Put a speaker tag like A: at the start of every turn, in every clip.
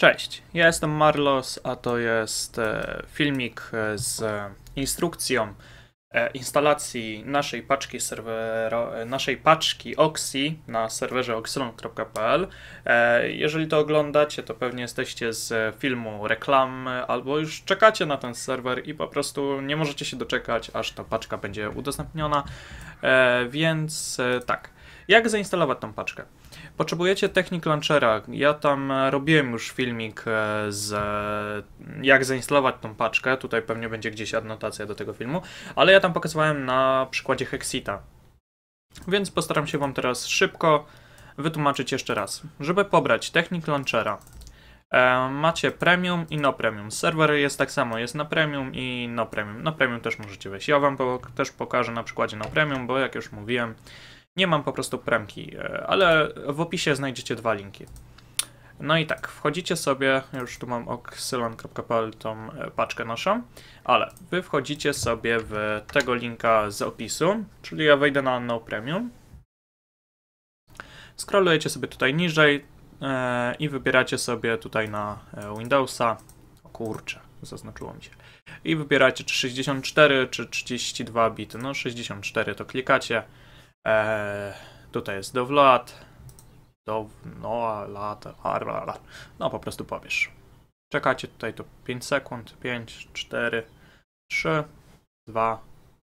A: Cześć, ja jestem Marlos, a to jest e, filmik e, z instrukcją e, instalacji naszej paczki serwero, naszej paczki Oxy na serwerze oxylon.pl. Jeżeli to oglądacie, to pewnie jesteście z filmu reklamy albo już czekacie na ten serwer i po prostu nie możecie się doczekać, aż ta paczka będzie udostępniona. Więc tak. Jak zainstalować tą paczkę? Potrzebujecie Technik Launchera. Ja tam e, robiłem już filmik e, z e, jak zainstalować tą paczkę. Tutaj pewnie będzie gdzieś adnotacja do tego filmu, ale ja tam pokazywałem na przykładzie Hexita. Więc postaram się Wam teraz szybko wytłumaczyć jeszcze raz. Żeby pobrać Technik Launchera, macie premium i no premium. Serwer jest tak samo, jest na premium i no premium. No premium też możecie wejść. Ja Wam też pokażę na przykładzie no premium, bo jak już mówiłem, nie mam po prostu premki, e, ale w opisie znajdziecie dwa linki. No i tak, wchodzicie sobie, już tu mam oksylon.pl tą e, paczkę naszą, ale wy wchodzicie sobie w tego linka z opisu, czyli ja wejdę na No Premium. Scrollujecie sobie tutaj niżej e, i wybieracie sobie tutaj na e, Windowsa, o kurczę, zaznaczyło mi się, i wybieracie czy 64 czy 32 bity, no 64 to klikacie, Eee, tutaj jest dowlat. Do, no, lat, no po prostu powiesz. Czekacie tutaj to 5 sekund. 5, 4, 3, 2,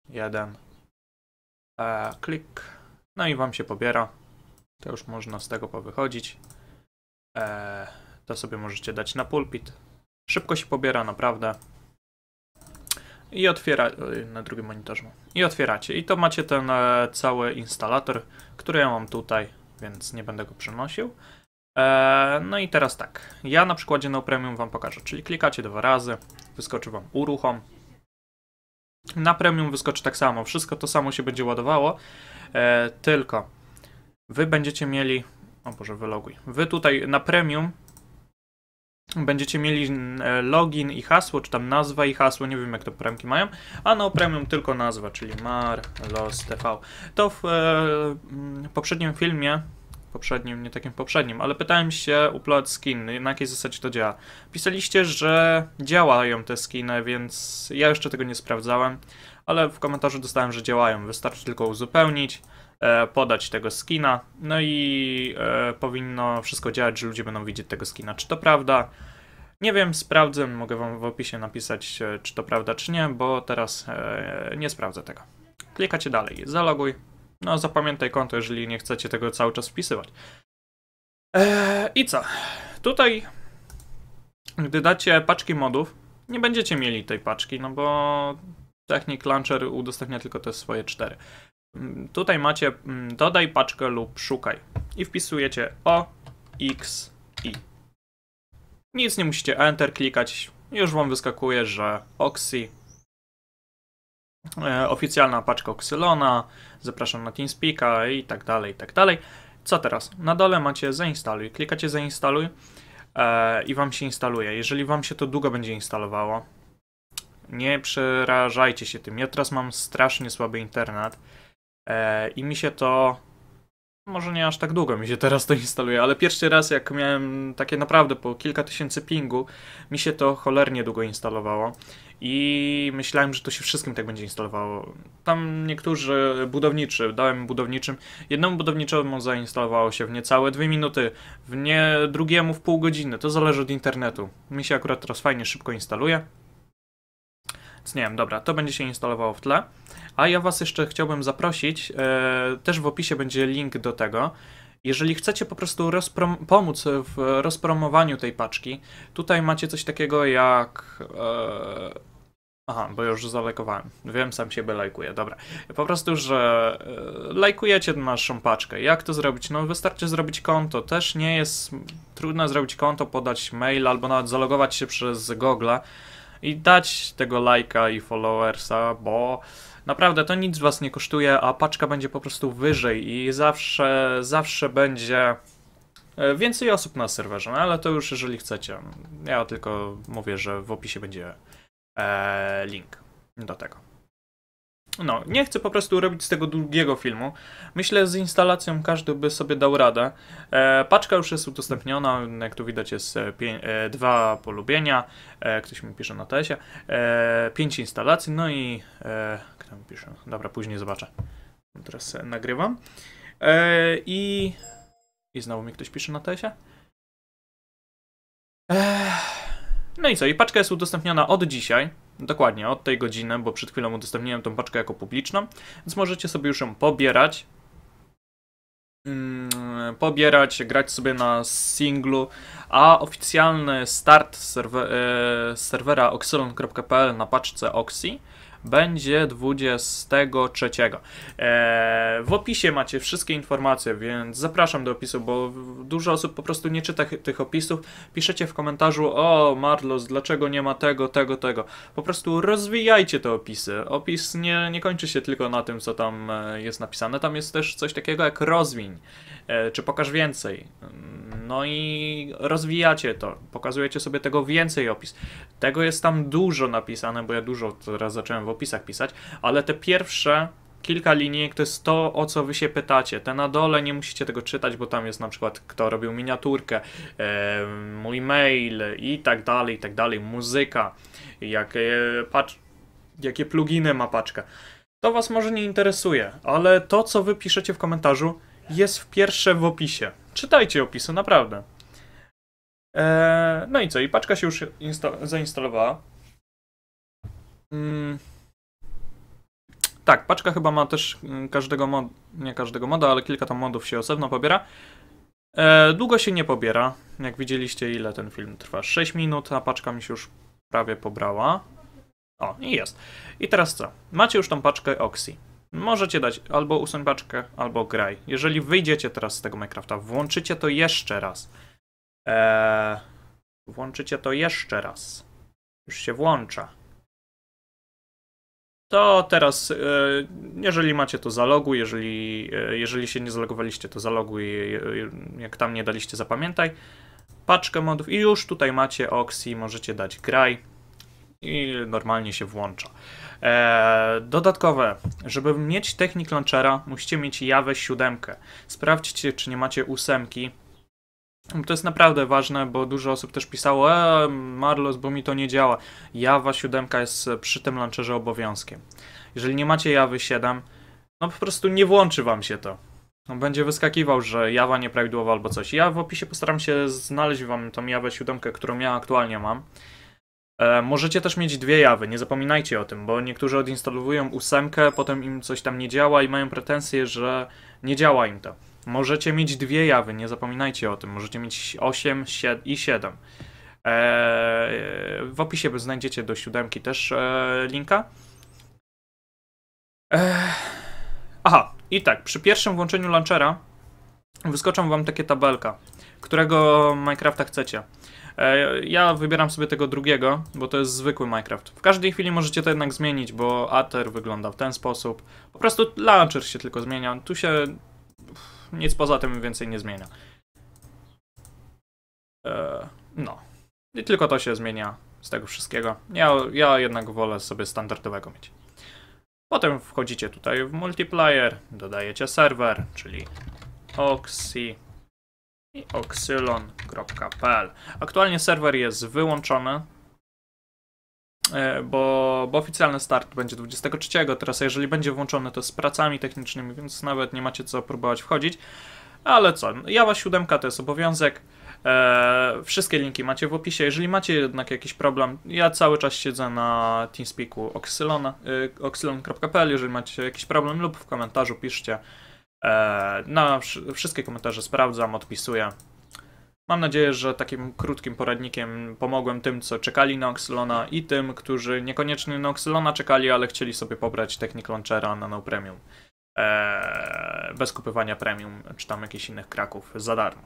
A: 1. Eee, klik. No i wam się pobiera. To już można z tego powychodzić. Eee, to sobie możecie dać na pulpit. Szybko się pobiera, naprawdę i otwiera y, na drugim monitorze i otwieracie i to macie ten e, cały instalator, który ja mam tutaj, więc nie będę go przenosił. E, no i teraz tak, ja na przykładzie No Premium wam pokażę, czyli klikacie dwa razy, wyskoczy wam uruchom. Na Premium wyskoczy tak samo, wszystko to samo się będzie ładowało, e, tylko wy będziecie mieli, o Boże wyloguj, wy tutaj na Premium Będziecie mieli e, login i hasło, czy tam nazwę i hasło, nie wiem jak to premki mają, a no premium tylko nazwa, czyli Mar Los TV. To w e, poprzednim filmie poprzednim, nie takim poprzednim, ale pytałem się u Plot Skin, na jakiej zasadzie to działa. Pisaliście, że działają te skiny, więc ja jeszcze tego nie sprawdzałem, ale w komentarzu dostałem, że działają. Wystarczy tylko uzupełnić, e, podać tego skina, no i e, powinno wszystko działać, że ludzie będą widzieć tego skina. Czy to prawda? Nie wiem, sprawdzę, mogę wam w opisie napisać, e, czy to prawda, czy nie, bo teraz e, nie sprawdzę tego. Klikacie dalej, zaloguj, no, zapamiętaj konto, jeżeli nie chcecie tego cały czas wpisywać. Eee, I co? Tutaj, gdy dacie paczki modów, nie będziecie mieli tej paczki, no bo Technic Launcher udostępnia tylko te swoje cztery. Mm, tutaj macie mm, dodaj paczkę lub szukaj i wpisujecie o x i. Nic nie musicie enter klikać, już wam wyskakuje, że Oxy E, oficjalna paczka Oxylona, zapraszam na TeamSpeaka i tak dalej, i tak dalej. Co teraz? Na dole macie zainstaluj, klikacie zainstaluj e, i wam się instaluje. Jeżeli wam się to długo będzie instalowało, nie przerażajcie się tym. Ja teraz mam strasznie słaby internet e, i mi się to może nie aż tak długo mi się teraz to instaluje, ale pierwszy raz jak miałem takie naprawdę po kilka tysięcy pingu, mi się to cholernie długo instalowało i myślałem, że to się wszystkim tak będzie instalowało. Tam niektórzy budowniczy, dałem budowniczym, jednemu budowniczemu zainstalowało się w niecałe dwie minuty, w nie drugiemu w pół godziny, to zależy od internetu. Mi się akurat teraz fajnie szybko instaluje. Więc nie wiem, dobra, to będzie się instalowało w tle. A ja Was jeszcze chciałbym zaprosić, e, też w opisie będzie link do tego. Jeżeli chcecie po prostu pomóc w rozpromowaniu tej paczki, tutaj macie coś takiego jak. E, aha, bo już zalekowałem, Wiem, sam siebie lajkuję, dobra. Po prostu, że e, lajkujecie naszą paczkę. Jak to zrobić? No wystarczy zrobić konto. Też nie jest trudno zrobić konto, podać mail albo nawet zalogować się przez Google i dać tego lajka i followersa, bo Naprawdę to nic was nie kosztuje, a paczka będzie po prostu wyżej i zawsze, zawsze będzie e, więcej osób na serwerze, no ale to już jeżeli chcecie. Ja tylko mówię, że w opisie będzie e, link do tego. No, nie chcę po prostu robić z tego długiego filmu. Myślę, z instalacją każdy by sobie dał radę. E, paczka już jest udostępniona, jak tu widać jest e, e dwa polubienia, e, ktoś mi pisze na TS-ie, e, pięć instalacji, no i... E, kto mi pisze? Dobra, później zobaczę. Teraz nagrywam. I... I znowu mi ktoś pisze na ts No i co, i paczka jest udostępniona od dzisiaj. Dokładnie, od tej godziny, bo przed chwilą udostępniłem tą paczkę jako publiczną, więc możecie sobie już ją pobierać. Mm, pobierać, grać sobie na singlu, a oficjalny start e, serwera oxylon.pl na paczce Oxy będzie 23. Eee, w opisie macie wszystkie informacje, więc zapraszam do opisu, bo dużo osób po prostu nie czyta tych opisów. Piszecie w komentarzu, o Marlos, dlaczego nie ma tego, tego, tego. Po prostu rozwijajcie te opisy. Opis nie, nie kończy się tylko na tym, co tam e, jest napisane. Tam jest też coś takiego jak rozwiń, eee, czy pokaż więcej no i rozwijacie to, pokazujecie sobie tego więcej opis. Tego jest tam dużo napisane, bo ja dużo teraz zacząłem w opisach pisać, ale te pierwsze kilka linijek to jest to, o co wy się pytacie. Te na dole nie musicie tego czytać, bo tam jest na przykład kto robił miniaturkę, e, mój mail i tak dalej, i tak dalej, muzyka, jakie, pacz, jakie pluginy ma paczka. To was może nie interesuje, ale to, co wy piszecie w komentarzu, jest w pierwsze w opisie czytajcie opisy, naprawdę. Eee, no i co, i paczka się już zainstalowała. Mm. Tak, paczka chyba ma też mm, każdego mod, nie każdego moda, ale kilka tam modów się osobno pobiera. E, długo się nie pobiera. Jak widzieliście, ile ten film trwa? 6 minut, a paczka mi się już prawie pobrała. O, i jest. I teraz co? Macie już tą paczkę Oxy. Możecie dać albo usuń paczkę, albo graj. Jeżeli wyjdziecie teraz z tego Minecrafta, włączycie to jeszcze raz. Eee, włączycie to jeszcze raz. Już się włącza. To teraz, e, jeżeli macie to zaloguj, jeżeli, e, jeżeli się nie zalogowaliście, to zaloguj, e, jak tam nie daliście zapamiętaj. Paczkę modów i już tutaj macie Oxy, możecie dać graj i normalnie się włącza. E, dodatkowe, żeby mieć technik Launchera, musicie mieć Jawę siódemkę. Sprawdźcie, czy nie macie ósemki. To jest naprawdę ważne, bo dużo osób też pisało, e, Marlos, bo mi to nie działa. Java siódemka jest przy tym launcherze obowiązkiem. Jeżeli nie macie jawy 7, no po prostu nie włączy wam się to. No, będzie wyskakiwał, że jawa nieprawidłowa albo coś. Ja w opisie postaram się znaleźć wam tą jawę siódemkę, którą ja aktualnie mam. E, możecie też mieć dwie jawy, nie zapominajcie o tym, bo niektórzy odinstalowują ósemkę, potem im coś tam nie działa i mają pretensje, że nie działa im to. Możecie mieć dwie jawy, nie zapominajcie o tym. Możecie mieć 8 7 i 7. Eee, w opisie znajdziecie do siódemki też e, linka. Eee, aha, i tak, przy pierwszym włączeniu launchera wyskoczą wam takie tabelka, którego Minecrafta chcecie. E, ja wybieram sobie tego drugiego, bo to jest zwykły Minecraft. W każdej chwili możecie to jednak zmienić, bo Ater wygląda w ten sposób. Po prostu launcher się tylko zmienia. Tu się nic poza tym więcej nie zmienia. E, no. I tylko to się zmienia z tego wszystkiego. Ja, ja jednak wolę sobie standardowego mieć. Potem wchodzicie tutaj w multiplayer, dodajecie serwer, czyli Oxy i oksylon.pl. Aktualnie serwer jest wyłączony, e, bo, bo oficjalny start będzie 23. Teraz, jeżeli będzie włączony, to z pracami technicznymi, więc nawet nie macie co próbować wchodzić. Ale co, Java 7 to jest obowiązek. Eee, wszystkie linki macie w opisie. Jeżeli macie jednak jakiś problem, ja cały czas siedzę na TeamSpeaku Oxylona, y, Jeżeli macie jakiś problem lub w komentarzu piszcie, E, no, wszystkie komentarze sprawdzam, odpisuję. Mam nadzieję, że takim krótkim poradnikiem pomogłem tym, co czekali na Oxylona i tym, którzy niekoniecznie na Oxylona czekali, ale chcieli sobie pobrać technik Launchera na No Premium. Eee, bez kupywania premium, czy tam jakichś innych kraków za darmo.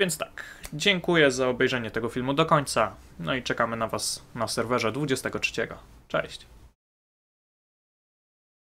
A: Więc tak, dziękuję za obejrzenie tego filmu do końca, no i czekamy na Was na serwerze 23. Cześć!